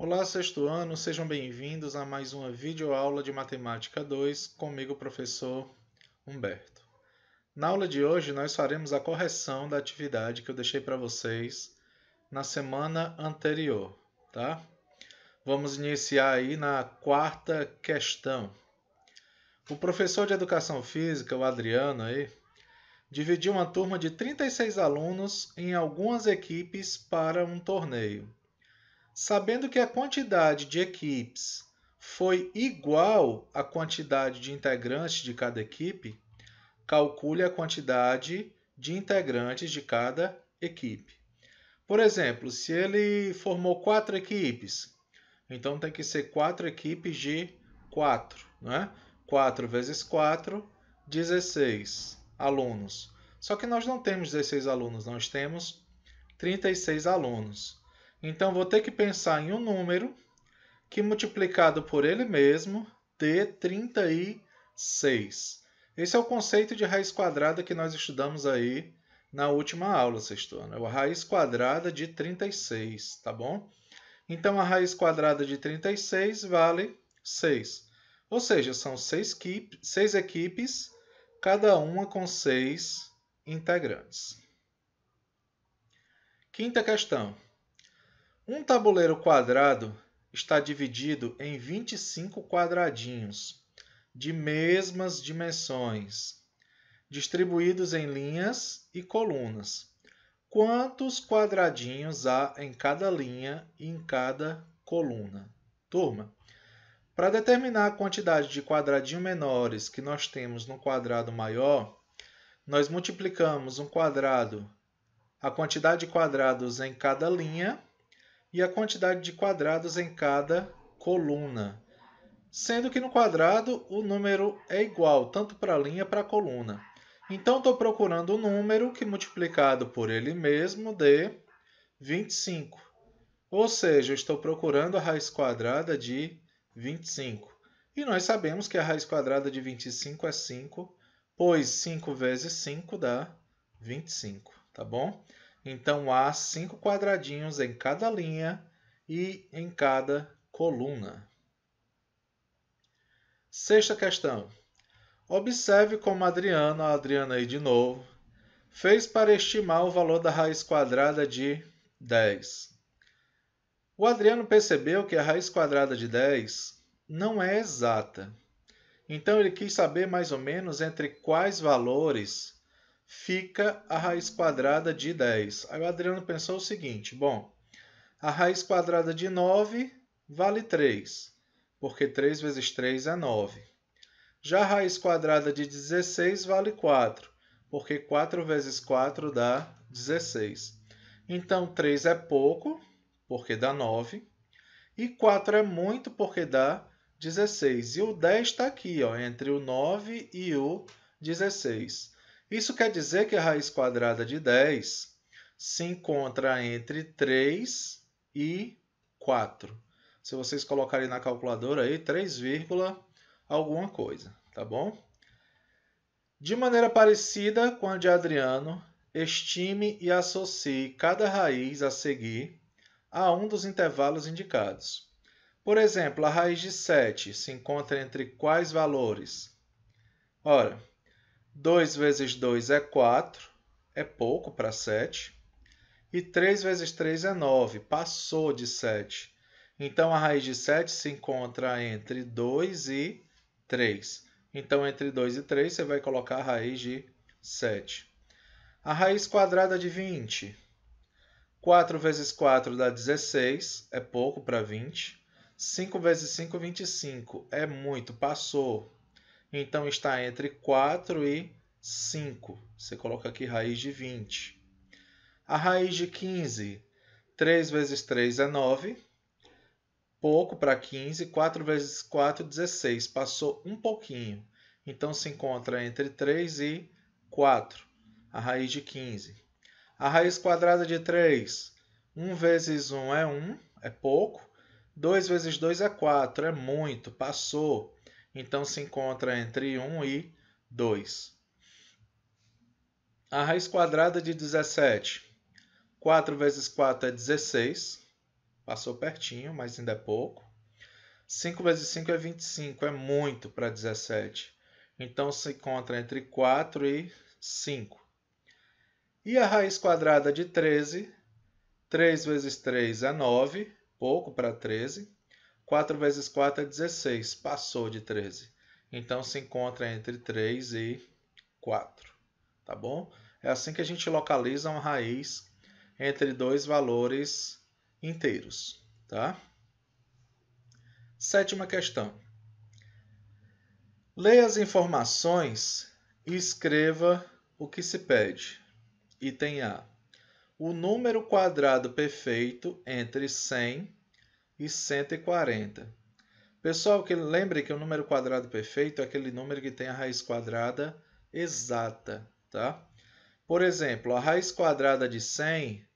Olá, sexto ano, sejam bem-vindos a mais uma videoaula de Matemática 2 comigo, professor Humberto. Na aula de hoje, nós faremos a correção da atividade que eu deixei para vocês na semana anterior, tá? Vamos iniciar aí na quarta questão. O professor de Educação Física, o Adriano, aí, dividiu uma turma de 36 alunos em algumas equipes para um torneio. Sabendo que a quantidade de equipes foi igual à quantidade de integrantes de cada equipe, calcule a quantidade de integrantes de cada equipe. Por exemplo, se ele formou quatro equipes, então tem que ser quatro equipes de 4. Né? 4 vezes 4, 16 alunos. Só que nós não temos 16 alunos, nós temos 36 alunos. Então vou ter que pensar em um número que multiplicado por ele mesmo dê 36. Esse é o conceito de raiz quadrada que nós estudamos aí na última aula, sexto ano. É a raiz quadrada de 36, tá bom? Então a raiz quadrada de 36 vale 6. Ou seja, são 6 seis equipes, cada uma com seis integrantes. Quinta questão. Um tabuleiro quadrado está dividido em 25 quadradinhos de mesmas dimensões, distribuídos em linhas e colunas. Quantos quadradinhos há em cada linha e em cada coluna? Turma, para determinar a quantidade de quadradinhos menores que nós temos no quadrado maior, nós multiplicamos um quadrado, a quantidade de quadrados em cada linha e a quantidade de quadrados em cada coluna. Sendo que no quadrado o número é igual tanto para a linha para a coluna. Então estou procurando um número que multiplicado por ele mesmo dê 25. Ou seja, estou procurando a raiz quadrada de 25. E nós sabemos que a raiz quadrada de 25 é 5, pois 5 vezes 5 dá 25, tá bom? Então há cinco quadradinhos em cada linha e em cada coluna. Sexta questão. Observe como Adriano, Adriana, a Adriana aí de novo, fez para estimar o valor da raiz quadrada de 10. O Adriano percebeu que a raiz quadrada de 10 não é exata. Então ele quis saber mais ou menos entre quais valores fica a raiz quadrada de 10. Aí o Adriano pensou o seguinte: bom, a raiz quadrada de 9 vale 3, porque 3 vezes 3 é 9. Já a raiz quadrada de 16 vale 4, porque 4 vezes 4 dá 16. Então 3 é pouco, porque dá 9, e 4 é muito, porque dá 16. E o 10 está aqui, ó, entre o 9 e o 16. Isso quer dizer que a raiz quadrada de 10 se encontra entre 3 e 4. Se vocês colocarem na calculadora aí, 3, alguma coisa, tá bom? De maneira parecida com a de Adriano, estime e associe cada raiz a seguir a um dos intervalos indicados. Por exemplo, a raiz de 7 se encontra entre quais valores? Ora, 2 vezes 2 é 4, é pouco para 7. E 3 vezes 3 é 9, passou de 7. Então, a raiz de 7 se encontra entre 2 e 3. Então, entre 2 e 3, você vai colocar a raiz de 7. A raiz quadrada de 20. 4 vezes 4 dá 16, é pouco para 20. 5 vezes 5, 25, é muito, passou. Então está entre 4 e 5. Você coloca aqui raiz de 20. A raiz de 15, 3 vezes 3 é 9. Pouco para 15, 4 vezes 4 é 16. Passou um pouquinho. Então se encontra entre 3 e 4, a raiz de 15. A raiz quadrada de 3, 1 vezes 1 é 1, é pouco. 2 vezes 2 é 4, é muito, passou então se encontra entre 1 e 2. A raiz quadrada de 17. 4 vezes 4 é 16. Passou pertinho, mas ainda é pouco. 5 vezes 5 é 25, é muito para 17. Então se encontra entre 4 e 5. E a raiz quadrada de 13? 3 vezes 3 é 9, pouco para 13. 4 vezes 4 é 16, passou de 13. Então se encontra entre 3 e 4, tá bom? É assim que a gente localiza uma raiz entre dois valores inteiros, tá? Sétima questão. Leia as informações e escreva o que se pede. Item A. O número quadrado perfeito entre 100 e 140. Pessoal, que lembre que o número quadrado perfeito é aquele número que tem a raiz quadrada exata, tá? Por exemplo, a raiz quadrada de 100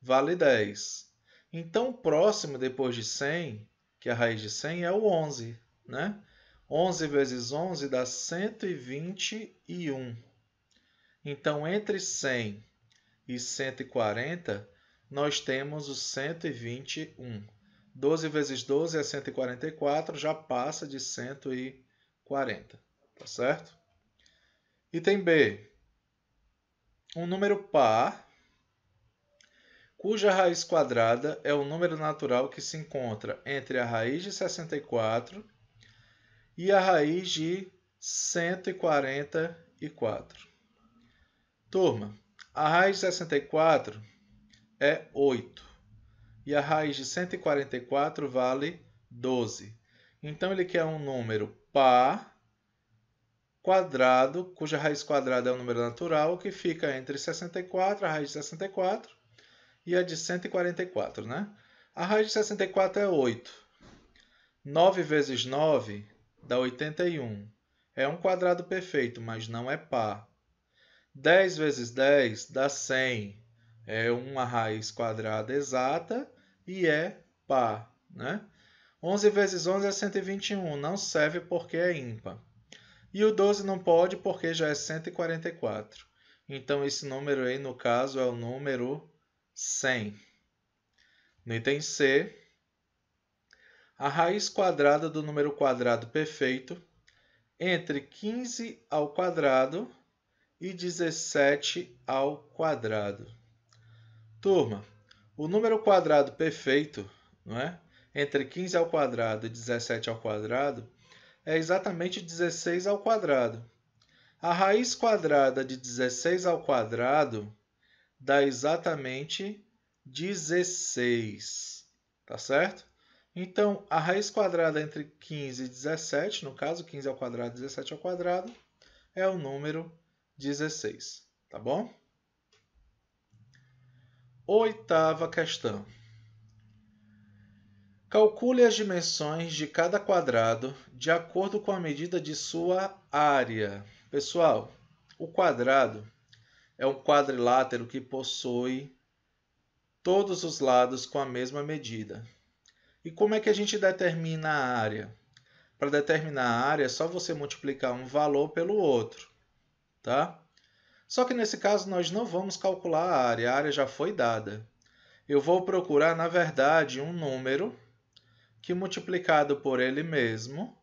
vale 10. Então, o próximo depois de 100, que é a raiz de 100, é o 11, né? 11 vezes 11 dá 121. Então, entre 100 e 140, nós temos o 121. 12 vezes 12 é 144, já passa de 140, tá certo? Item B. Um número par cuja raiz quadrada é o número natural que se encontra entre a raiz de 64 e a raiz de 144. Turma, a raiz de 64 é 8 e a raiz de 144 vale 12. Então ele quer um número par quadrado, cuja raiz quadrada é um número natural, que fica entre 64, a raiz de 64 e a de 144, né? A raiz de 64 é 8. 9 vezes 9 dá 81. É um quadrado perfeito, mas não é par. 10 vezes 10 dá 100 é uma raiz quadrada exata e é par. Né? 11 vezes 11 é 121, não serve porque é ímpar. E o 12 não pode porque já é 144. Então, esse número aí, no caso, é o número 100. No item C, a raiz quadrada do número quadrado perfeito entre 15 ao quadrado e 17 ao quadrado. Turma, o número quadrado perfeito, não é? entre 15 ao quadrado e 17 ao quadrado é exatamente 16 ao quadrado. A raiz quadrada de 16 ao quadrado dá exatamente 16, tá certo? Então, a raiz quadrada entre 15 e 17, no caso 15 ao quadrado, 17 ao quadrado, é o número 16, tá bom? Oitava questão. Calcule as dimensões de cada quadrado de acordo com a medida de sua área. Pessoal, o quadrado é um quadrilátero que possui todos os lados com a mesma medida. E como é que a gente determina a área? Para determinar a área é só você multiplicar um valor pelo outro, tá? Só que nesse caso nós não vamos calcular a área, a área já foi dada. Eu vou procurar, na verdade, um número que multiplicado por ele mesmo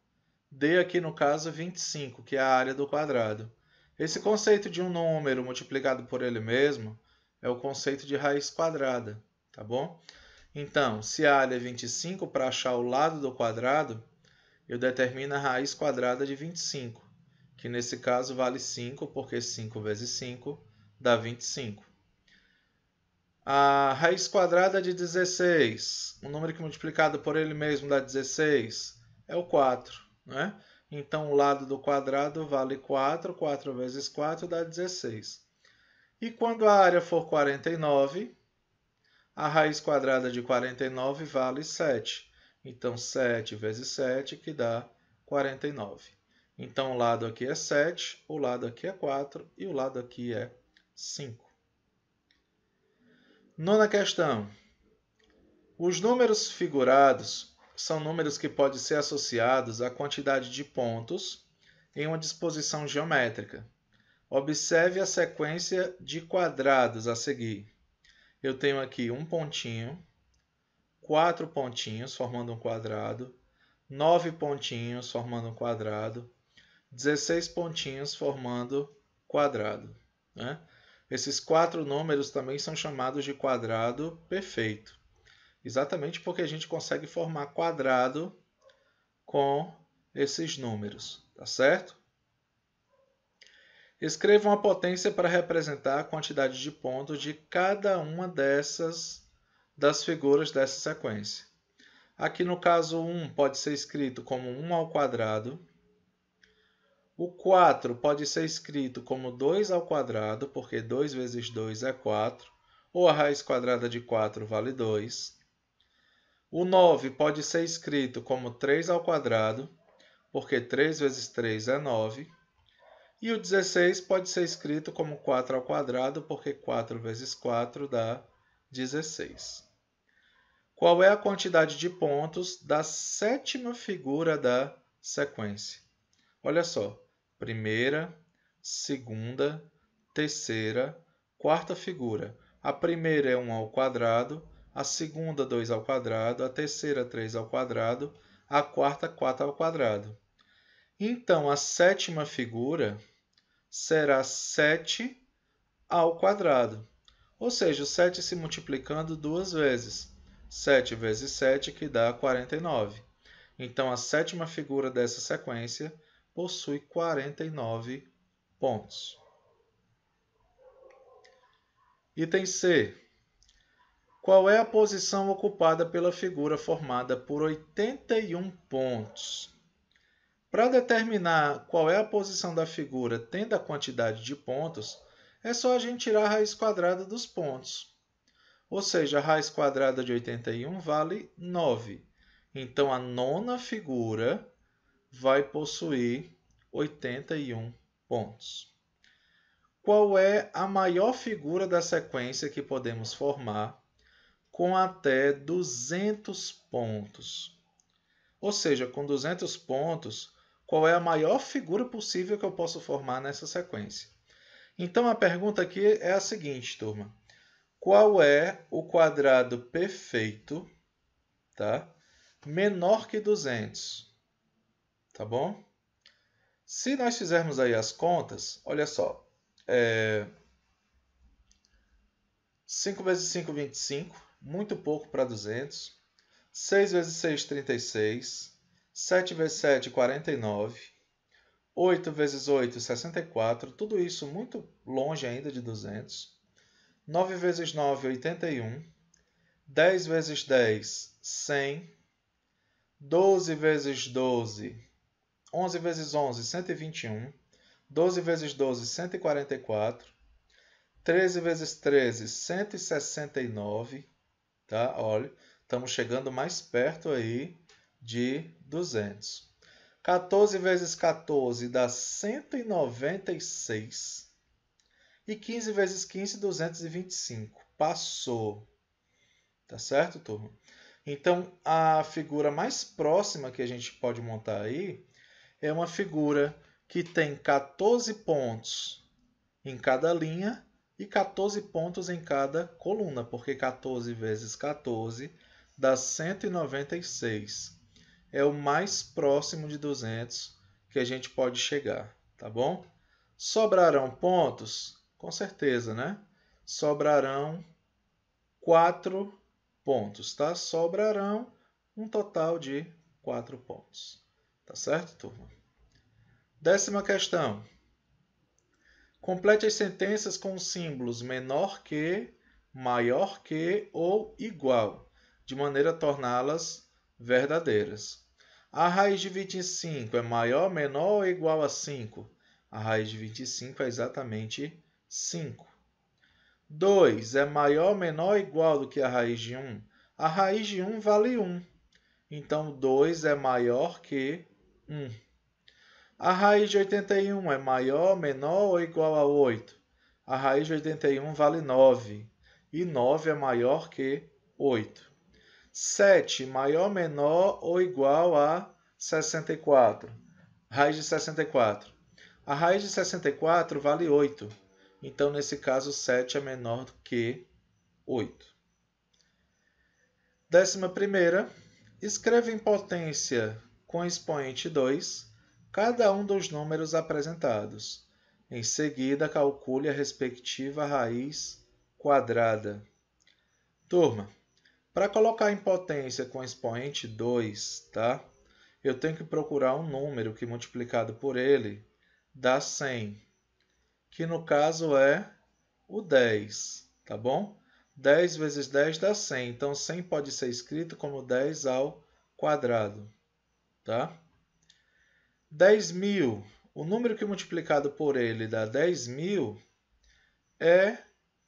dê aqui no caso 25, que é a área do quadrado. Esse conceito de um número multiplicado por ele mesmo é o conceito de raiz quadrada, tá bom? Então, se a área é 25, para achar o lado do quadrado, eu determino a raiz quadrada de 25 que nesse caso vale 5, porque 5 vezes 5 dá 25. A raiz quadrada de 16, um número que multiplicado por ele mesmo dá 16, é o 4. Né? Então, o lado do quadrado vale 4, 4 vezes 4 dá 16. E quando a área for 49, a raiz quadrada de 49 vale 7. Então, 7 vezes 7, que dá 49. Então, o lado aqui é 7, o lado aqui é 4 e o lado aqui é 5. Nona questão. Os números figurados são números que podem ser associados à quantidade de pontos em uma disposição geométrica. Observe a sequência de quadrados a seguir. Eu tenho aqui um pontinho, quatro pontinhos formando um quadrado, nove pontinhos formando um quadrado, 16 pontinhos formando quadrado. Né? Esses quatro números também são chamados de quadrado perfeito, exatamente porque a gente consegue formar quadrado com esses números, tá certo? Escreva uma potência para representar a quantidade de pontos de cada uma dessas das figuras dessa sequência. Aqui no caso 1 pode ser escrito como 1 ao quadrado, o 4 pode ser escrito como 2 ao quadrado, porque 2 vezes 2 é 4, ou a raiz quadrada de 4 vale 2. O 9 pode ser escrito como 3 ao quadrado, porque 3 vezes 3 é 9. E o 16 pode ser escrito como 4 ao quadrado, porque 4 vezes 4 dá 16. Qual é a quantidade de pontos da sétima figura da sequência? Olha só, primeira, segunda, terceira, quarta figura. A primeira é 1 ao quadrado, a segunda 2 ao quadrado, a terceira 3 ao quadrado, a quarta 4 ao quadrado. Então, a sétima figura será 7 ao quadrado. Ou seja, o 7 se multiplicando duas vezes. 7 vezes 7, que dá 49. Então, a sétima figura dessa sequência possui 49 pontos. Item C. Qual é a posição ocupada pela figura formada por 81 pontos? Para determinar qual é a posição da figura tendo a quantidade de pontos, é só a gente tirar a raiz quadrada dos pontos. Ou seja, a raiz quadrada de 81 vale 9. Então, a nona figura vai possuir 81 pontos. Qual é a maior figura da sequência que podemos formar com até 200 pontos? Ou seja, com 200 pontos, qual é a maior figura possível que eu posso formar nessa sequência? Então a pergunta aqui é a seguinte, turma: qual é o quadrado perfeito, tá? Menor que 200 tá bom? Se nós fizermos aí as contas, olha só, é... 5 vezes 5, 25, muito pouco para 200, 6 vezes 6, 36, 7 vezes 7, 49, 8 vezes 8, 64, tudo isso muito longe ainda de 200, 9 vezes 9, 81, 10 vezes 10, 100, 12 vezes 12, 11 vezes 11, 121. 12 vezes 12, 144. 13 vezes 13, 169. Tá? Olha, estamos chegando mais perto aí de 200. 14 vezes 14 dá 196. E 15 vezes 15, 225. Passou. Tá certo, turma? Então, a figura mais próxima que a gente pode montar aí é uma figura que tem 14 pontos em cada linha e 14 pontos em cada coluna, porque 14 vezes 14 dá 196. É o mais próximo de 200 que a gente pode chegar, tá bom? Sobrarão pontos? Com certeza, né? Sobrarão 4 pontos, tá? Sobrarão um total de 4 pontos. Tá certo, turma? Décima questão. Complete as sentenças com símbolos menor que, maior que ou igual, de maneira a torná-las verdadeiras. A raiz de 25 é maior, menor ou igual a 5? A raiz de 25 é exatamente 5. 2 é maior, menor ou igual do que a raiz de 1? A raiz de 1 vale 1. Então, 2 é maior que 1. Hum. A raiz de 81 é maior, menor ou igual a 8? A raiz de 81 vale 9. E 9 é maior que 8. 7. Maior, menor ou igual a 64. Raiz de 64. A raiz de 64 vale 8. Então, nesse caso, 7 é menor que 8. Décima primeira, escreva em potência com expoente 2 cada um dos números apresentados. Em seguida, calcule a respectiva raiz quadrada. Turma, para colocar em potência com expoente 2, tá? eu tenho que procurar um número que multiplicado por ele dá 100, que no caso é o 10, tá bom? 10 vezes 10 dá 100, então 100 pode ser escrito como 10 ao quadrado. Tá? 10 O número que é multiplicado por ele dá 10.000, é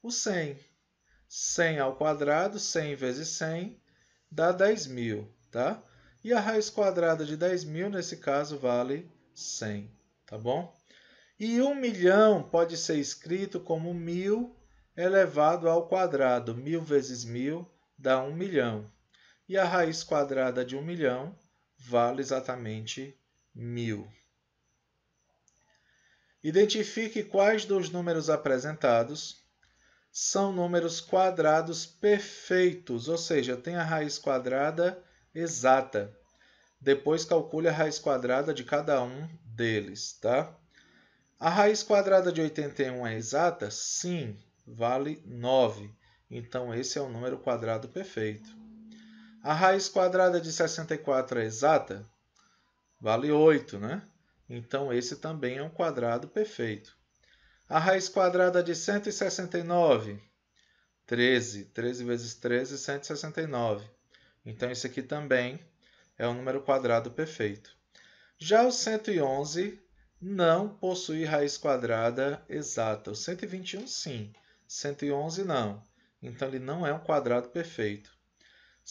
o 100. 100 ao quadrado, 100 vezes 100, dá 10.000. Tá? E a raiz quadrada de 10.000, nesse caso, vale 100. Tá bom? E 1 milhão pode ser escrito como 1.000 elevado ao quadrado. 1.000 vezes 1.000 dá 1 milhão. E a raiz quadrada de 1 milhão vale exatamente mil. Identifique quais dos números apresentados são números quadrados perfeitos, ou seja, tem a raiz quadrada exata. Depois calcule a raiz quadrada de cada um deles, tá? A raiz quadrada de 81 é exata? Sim, vale 9. Então esse é o número quadrado perfeito. A raiz quadrada de 64 é exata? Vale 8, né? Então, esse também é um quadrado perfeito. A raiz quadrada de 169? 13. 13 vezes 13, 169. Então, esse aqui também é um número quadrado perfeito. Já o 111 não possui raiz quadrada exata. O 121, sim. 111, não. Então, ele não é um quadrado perfeito.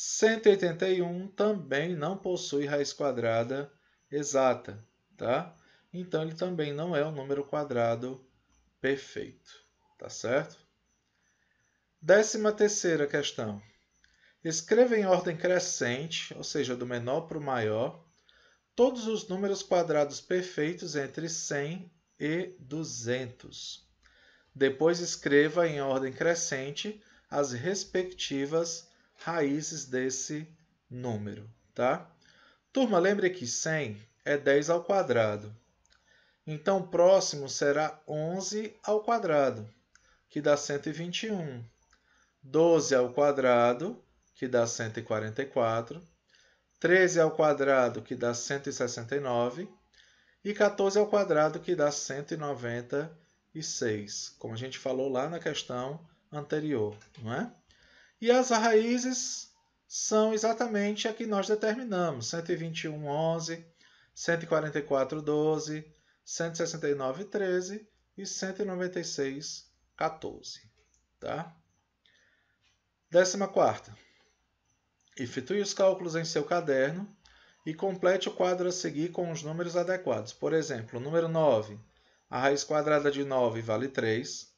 181 também não possui raiz quadrada exata, tá? Então ele também não é um número quadrado perfeito, tá certo? Décima terceira questão. Escreva em ordem crescente, ou seja, do menor para o maior, todos os números quadrados perfeitos entre 100 e 200. Depois escreva em ordem crescente as respectivas raízes desse número, tá? Turma, lembre que 100 é 10 ao quadrado. Então, o próximo será 11 ao quadrado, que dá 121. 12 ao quadrado, que dá 144. 13 ao quadrado, que dá 169. E 14 ao quadrado, que dá 196, como a gente falou lá na questão anterior, não é? E as raízes são exatamente a que nós determinamos: 121, 11, 144, 12, 169, 13 e 196, 14. Tá? Décima quarta. Efetue os cálculos em seu caderno e complete o quadro a seguir com os números adequados. Por exemplo, o número 9, a raiz quadrada de 9 vale 3.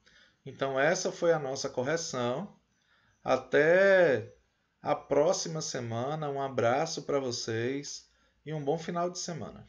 Então, essa foi a nossa correção. Até a próxima semana. Um abraço para vocês e um bom final de semana.